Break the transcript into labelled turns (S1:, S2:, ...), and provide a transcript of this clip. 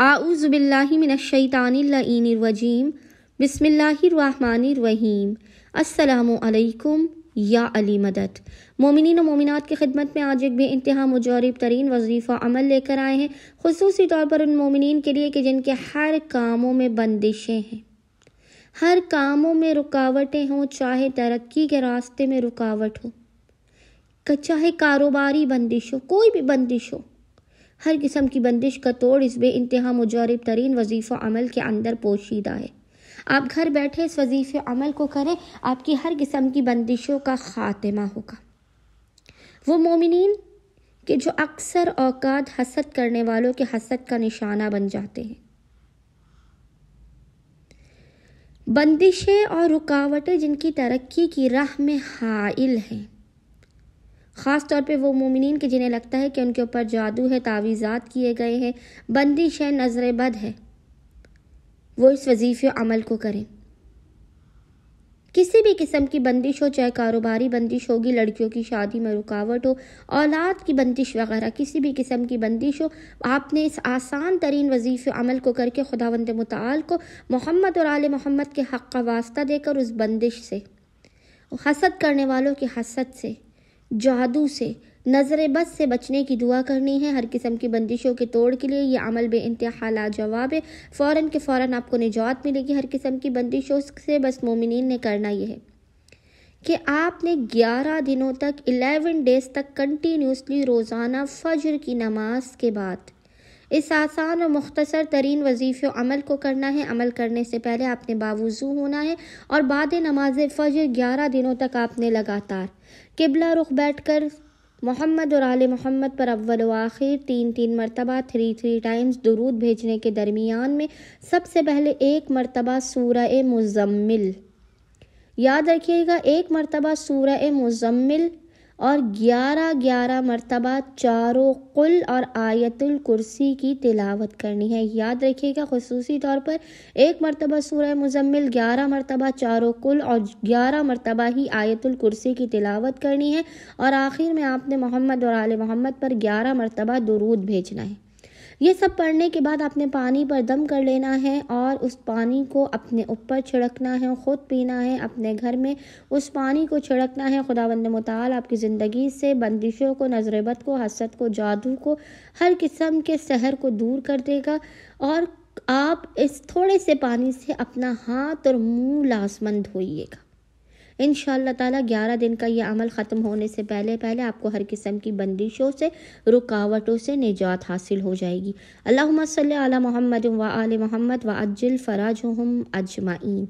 S1: आउज़बिल्लिमिनशैतानरवजीम बसमीम असलकम या अली मदद मोमिन मोमिनत की खिदमत में आज एक बे इंतहा मुजरब तरीन वजीफ़ा अमल लेकर आए हैं खसूसी तौर पर उन मोमिन के लिए कि जिनके हर कामों में बंदिशें हैं हर कामों में रुकावटें हों चाहे तरक्की के रास्ते में रुकावट हो चाहे कारोबारी बंदिश हो कोई भी बंदिश हो हर किस्म की बंदिश का तोड़ इस बे इंतहा मुजारब तरीन वजीफ़ा अमल के अंदर पोशीदा है आप घर बैठे इस वजीफ़ अमल को करें आपकी हर किस्म की बंदिशों का ख़ात्मा होगा वो मोमिन के जो अक्सर औकात हसद करने वालों के हसद का निशाना बन जाते हैं बंदिशें और रुकावटें जिनकी तरक्की की राह में हाइल हैं ख़ास तौर पे वो मोमिन के जिन्हें लगता है कि उनके ऊपर जादू है तावीज़ात किए गए हैं बंदिश है नज़र बद है वो इस वजीफ़ अमल को करें किसी भी किस्म की बंदिश हो चाहे कारोबारी बंदिश होगी लड़कियों की शादी में रुकावट हो औलाद की बंदिश वगैरह किसी भी किस्म की बंदिश हो आपने इस आसान तरीन वजीफ़ अमल को करके खुदावंद मताल को मोहम्मद और आल मोहम्मद के हक़ का वास्ता देकर उस बंदिश से हसद करने वालों की हसद से जादू से नज़र बद से बचने की दुआ करनी है हर किस्म की बंदिशों के तोड़ के लिए यह अमल बे इंतहा लाजवाब है फ़ौर के फ़ौर आपको निजात मिलेगी हर किस्म की बंदिशों से बस मोमिन ने करना यह है कि आपने 11 दिनों तक 11 डेज तक कंटिन्यूसली रोज़ाना फजर की नमाज के बाद इस आसान और मुख्तसर तरीन वजीफ़ अमल को करना है अमल करने से पहले आपने बावजू होना है और बाद नमाज फ़जर ग्यारह दिनों तक आपने लगातार किबला रुख बैठ कर मोहम्मद और आल मोहम्मद पर अव्वल आखिर तीन तीन मरतबा थ्री थ्री टाइम्स दरूद भेजने के दरमियान में सबसे पहले एक मरतबा सूर मुजम्मिल याद रखिएगा एक मरतबा सूर मुजम्मिल और ग्यारह ग्यारह मरतबा चारों कुल और आयतुल कुर्सी की तिलावत करनी है याद रखिएगा खसूसी तौर पर एक मरतबा सूरह मुजम्मिल ग्यारह मरतबा चारों कुल और ग्यारह मरतबा ही आयतुल कुर्सी की तिलावत करनी है और आखिर में आपने मोहम्मद और आल मोहम्मद पर ग्यारह मरतबा दरूद भेजना है ये सब पढ़ने के बाद आपने पानी पर दम कर लेना है और उस पानी को अपने ऊपर छिड़कना है ख़ुद पीना है अपने घर में उस पानी को छिड़कना है खुदा बंद मताल आपकी ज़िंदगी से बंदिशों को नजरबत को हसरत को जादू को हर किस्म के सहर को दूर कर देगा और आप इस थोड़े से पानी से अपना हाथ और मुंह लाजमंद होइएगा इन ताला ग्यारह दिन का यह अमल ख़त्म होने से पहले पहले आपको हर किस्म की बंदिशों से रुकावटों से निजात हासिल हो जाएगी अल्लाह सल मोहम्मद व आल मोहम्मद व अजल फ़राज हम अजमाइन